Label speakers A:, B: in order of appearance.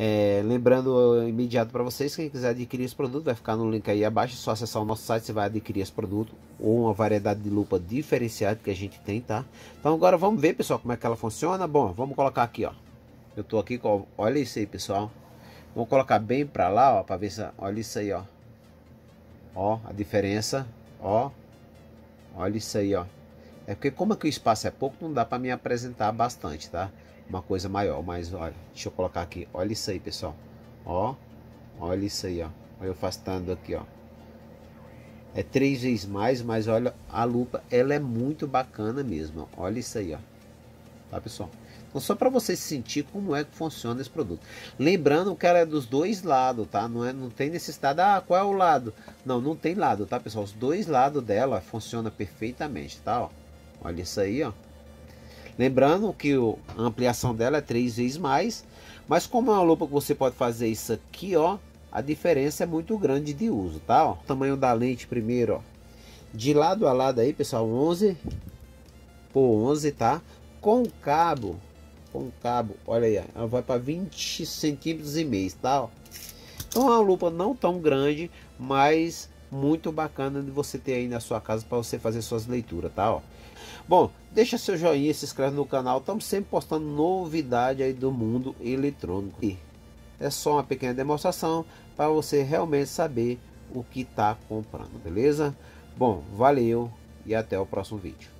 A: É, lembrando imediato para vocês, quem quiser adquirir esse produto, vai ficar no link aí abaixo, é só acessar o nosso site, você vai adquirir esse produto ou uma variedade de lupa diferenciada que a gente tem, tá? Então agora vamos ver, pessoal, como é que ela funciona. Bom, vamos colocar aqui, ó. Eu tô aqui com, olha isso aí, pessoal. vamos colocar bem para lá, ó, para ver se, olha isso aí, ó. Ó, a diferença, ó. Olha isso aí, ó. É porque como que o espaço é pouco, não dá para me apresentar bastante, tá? Uma coisa maior, mas olha, deixa eu colocar aqui. Olha isso aí, pessoal. Ó, olha isso aí, ó. Olha eu afastando aqui, ó. É três vezes mais, mas olha, a lupa, ela é muito bacana mesmo. Olha isso aí, ó. Tá, pessoal? Então, só para você sentir como é que funciona esse produto. Lembrando que ela é dos dois lados, tá? Não, é, não tem necessidade, ah, qual é o lado? Não, não tem lado, tá, pessoal? Os dois lados dela funcionam perfeitamente, tá? Ó. Olha isso aí, ó. Lembrando que a ampliação dela é três vezes mais, mas como é uma lupa que você pode fazer isso aqui, ó, a diferença é muito grande de uso, tá? Ó, tamanho da lente primeiro, ó. De lado a lado aí, pessoal, 11 por 11, tá? Com o cabo, com o cabo, olha aí, ela vai para 20 centímetros e meio, tá? Ó. Então é uma lupa não tão grande, mas muito bacana de você ter aí na sua casa para você fazer suas leituras, tá? Ó. Bom, deixa seu joinha, se inscreve no canal, estamos sempre postando novidade aí do mundo eletrônico. E é só uma pequena demonstração para você realmente saber o que está comprando, beleza? Bom, valeu e até o próximo vídeo.